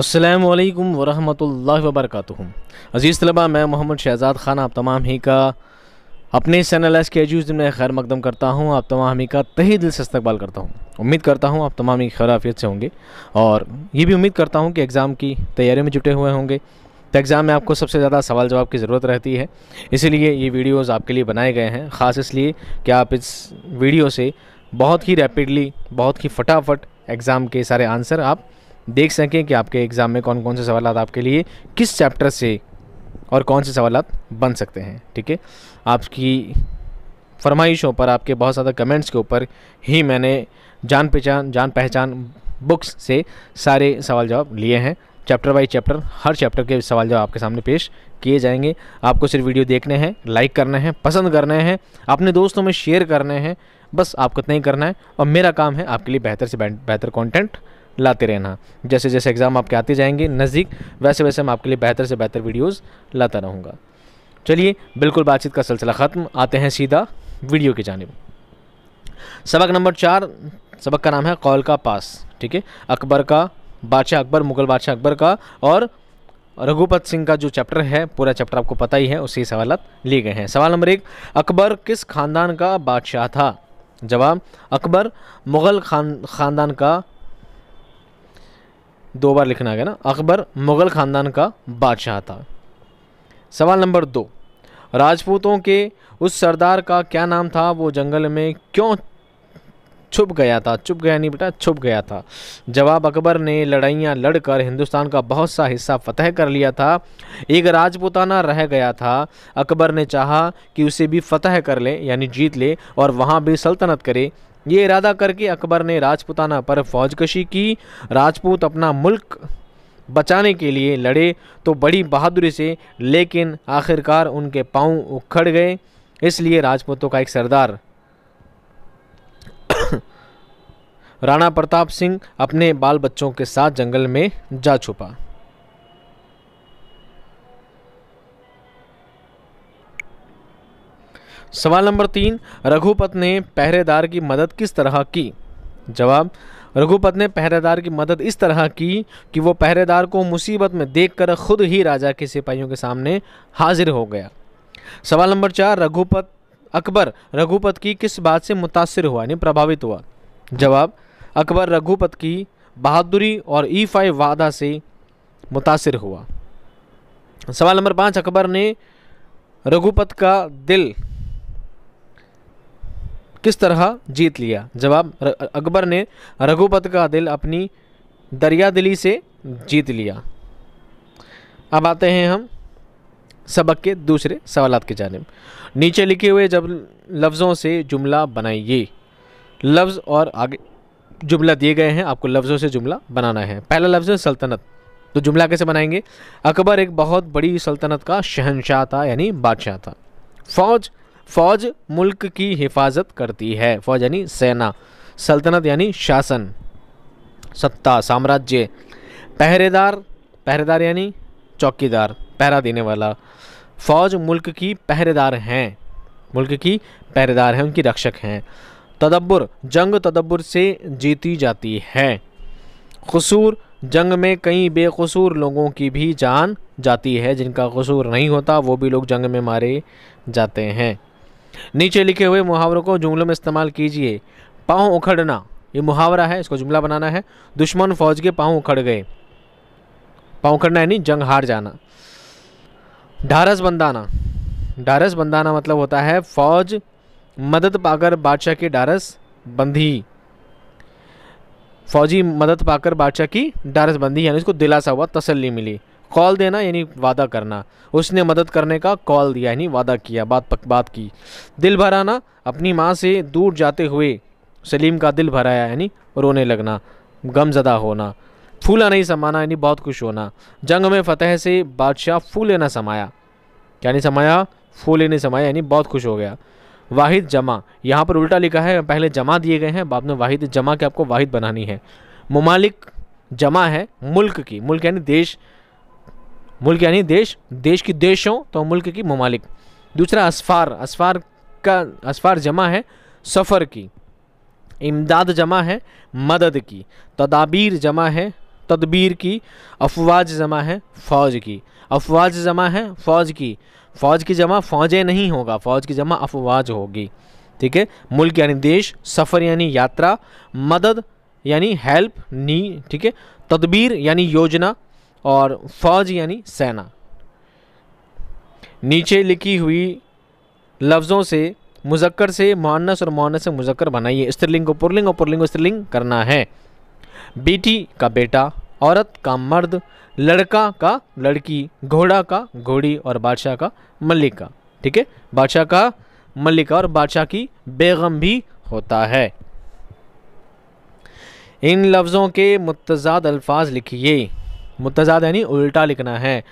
अल्लाम वरहमल वबरक अज़ीज़ तलबा मैं मोहम्मद शहजाद ख़ान आप तमाम ही का अपने इस चैनल एस के एजूज में खैर मकदम करता हूँ आप तमाम ही का तही दिल से इस्तबाल करता हूँ उम्मीद करता हूँ आप तमाम ही खराफियत से होंगे और ये भी उम्मीद करता हूँ कि एग्ज़ाम की तैयारी में जुटे हुए होंगे तो एग्ज़ाम में आपको सबसे ज़्यादा सवाल जवाब की ज़रूरत रहती है इसीलिए ये वीडियोज़ आपके लिए बनाए गए हैं ख़ास इसलिए कि आप इस वीडियो से बहुत ही रैपिडली बहुत ही फटाफट एग्ज़ाम के सारे आंसर आप देख सकें कि आपके एग्ज़ाम में कौन कौन से सवाल आपके लिए किस चैप्टर से और कौन से सवाल बन सकते हैं ठीक है आपकी फरमाइशों पर आपके बहुत ज़्यादा कमेंट्स के ऊपर ही मैंने जान पहचान जान पहचान बुक्स से सारे सवाल जवाब लिए हैं चैप्टर बाय चैप्टर हर चैप्टर के सवाल जवाब आपके सामने पेश किए जाएंगे आपको सिर्फ वीडियो देखने हैं लाइक करने हैं पसंद करने हैं अपने दोस्तों में शेयर करने हैं बस आपको इतना ही करना है और मेरा काम है आपके लिए बेहतर से बेहतर कॉन्टेंट लाते रहना जैसे जैसे एग्ज़ाम आपके आते जाएंगे नज़दीक वैसे वैसे मैं आपके लिए बेहतर से बेहतर वीडियोज़ लाता रहूँगा चलिए बिल्कुल बातचीत का सिलसिला ख़त्म आते हैं सीधा वीडियो की जानब सबक नंबर चार सबक का नाम है कौल का पास ठीक है अकबर का बादशाह अकबर मुगल बादशाह अकबर का और रघुपत सिंह का जो चैप्टर है पूरा चैप्टर आपको पता ही है उसी सवाल लिए गए हैं सवाल नंबर एक अकबर किस खानदान का बादशाह था जवाब अकबर मुग़ल खान खानदान का दो बार लिखना है ना अकबर मुग़ल ख़ानदान का बादशाह था सवाल नंबर दो राजपूतों के उस सरदार का क्या नाम था वो जंगल में क्यों छुप गया था छुप गया नहीं बेटा छुप गया था जवाब अकबर ने लड़ाइयाँ लड़कर हिंदुस्तान का बहुत सा हिस्सा फतह कर लिया था एक राजपुताना रह गया था अकबर ने चाहा कि उसे भी फतह कर ले यानी जीत ले और वहाँ भी सल्तनत करे ये इरादा करके अकबर ने राजपुताना पर फौजकशी की राजपूत अपना मुल्क बचाने के लिए लड़े तो बड़ी बहादुरी से लेकिन आखिरकार उनके पांव उखड़ गए इसलिए राजपूतों का एक सरदार राणा प्रताप सिंह अपने बाल बच्चों के साथ जंगल में जा छुपा सवाल नंबर तीन रघुपत ने पहरेदार की मदद किस तरह की जवाब रघुपत ने पहरेदार की मदद इस तरह की कि वो पहरेदार को मुसीबत में देखकर खुद ही राजा के सिपाहियों के सामने हाजिर हो गया सवाल नंबर चार रघुपत अकबर रघुपत की किस बात से मुतासर हुआ यानी प्रभावित हुआ जवाब अकबर रघुपत की बहादुरी और ई फाइव वादा से मुतासर हुआ सवाल नंबर पाँच अकबर ने रघुपत का दिल किस तरह जीत लिया जवाब अकबर ने रघुपत का दिल अपनी दरिया दिली से जीत लिया अब आते हैं हम सबक के दूसरे सवाल की जानब नीचे लिखे हुए जब लफ्ज़ों से जुमला बनाइए लफ्ज़ और आगे जुमला दिए गए हैं आपको लफ्ज़ों से जुमला बनाना है पहला लफ्ज़ है सल्तनत तो जुमला कैसे बनाएंगे अकबर एक बहुत बड़ी सल्तनत का शहनशाह था यानी बादशाह था फौज फौज मुल्क की हिफाजत करती है फौज यानी सेना सल्तनत यानी शासन सत्ता साम्राज्य पहरेदार पहरेदार यानी चौकीदार पहरा देने वाला फौज मुल्क की पहरेदार हैं मुल्क की पहरेदार हैं उनकी रक्षक हैं तदब्बर जंग तदब्बर से जीती जाती है कसूर जंग में कई बेकसूर लोगों की भी जान जाती है जिनका कसूर नहीं होता वो भी लोग जंग में मारे जाते हैं नीचे लिखे हुए मुहावरों को जुमलों में इस्तेमाल कीजिए पाँव उखड़ना ये मुहावरा है इसको जुमला बनाना है दुश्मन फौज के पाँव उखड़ गए पाँव उखड़ना यानी जंग हार जाना ढारस बंदाना ढारस बंदाना मतलब होता है फौज मदद पाकर बादशाह की डारस बंधी फौजी मदद पाकर बादशाह की डारस बंधी यानी उसको दिलासा हुआ तसल्ली मिली कॉल देना यानी वादा करना उसने मदद करने का कॉल दिया यानी वादा किया बात पक बात की दिल भराना अपनी माँ से दूर जाते हुए सलीम का दिल भराया यानी रोने लगना गमजदा होना फूला नहीं समाना यानी बहुत खुश होना जंग में फ़तेह से बादशाह फूले ना समाया क्या नहीं समाया फूले नहीं समाया यानी बहुत खुश हो गया वाहिद जमा यहाँ पर उल्टा लिखा है पहले जमा दिए गए हैं बाद में वाहिद जमा के आपको वाहिद बनानी है ममालिक जमा है मुल्क की मुल्क यानी देश मुल्क यानी देश देश की देशों तो मुल्क की ममालिक दूसरा असफ़ार असफ़ार का असफ़ार जमा है सफ़र की इमदाद जमा है मदद की तदाबीर जमा है तदबीर की अफवाज जमा है फ़ौज की अफवाज जमा है फ़ौज की फ़ौज की जमा फ़ौजें नहीं होगा फ़ौज की जमा अफवाज होगी ठीक है मुल्क यानी देश सफ़र यानी यात्रा मदद यानी हेल्प नी ठीक है तदबीर यानी योजना और फौज यानी सेना नीचे लिखी हुई लफ्ज़ों से मुजक्कर से मानस और मानस से मुजक्कर बनाइए स्त्रीलिंग को पुरलिंग और पुरलिंग को स्त्रीलिंग करना है बेटी का बेटा औरत का मर्द लड़का का लड़की घोड़ा का घोड़ी और बादशाह का मल्लिका ठीक है बादशाह का मल्लिका और बादशाह की बेगम भी होता है इन लफ्ज़ों के मुतजाद अल्फाज लिखिए मुतजाद यानी उल्टा लिखना है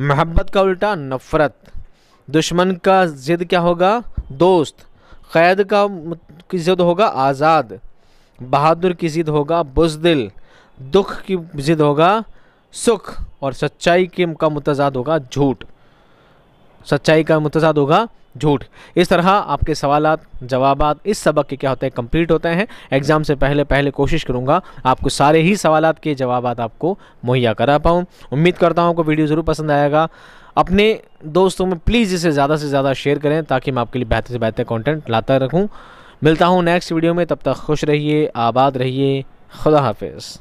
महब्बत का उल्टा नफ़रत दुश्मन का ज़िद क्या होगा दोस्त क़ैद का की ज़िद होगा आज़ाद बहादुर की ज़िद होगा बुजदिल दुख की ज़िद होगा सुख और सच्चाई के का मुतजाद होगा झूठ सच्चाई का मुतजाद होगा झूठ इस तरह आपके सवाल जवाब इस सबक के क्या होते हैं कंप्लीट होते हैं एग्ज़ाम से पहले पहले कोशिश करूंगा आपको सारे ही सवाल के जवाब आपको मुहैया करा पाऊँ उम्मीद करता हूँ आपको वीडियो ज़रूर पसंद आएगा अपने दोस्तों में प्लीज़ इसे ज़्यादा से ज़्यादा शेयर करें ताकि मैं आपके लिए बेहतर से बेहतर कॉन्टेंट लाता रखूँ मिलता हूँ नेक्स्ट वीडियो में तब तक खुश रहिए आबाद रहिए खुदा हाफिज़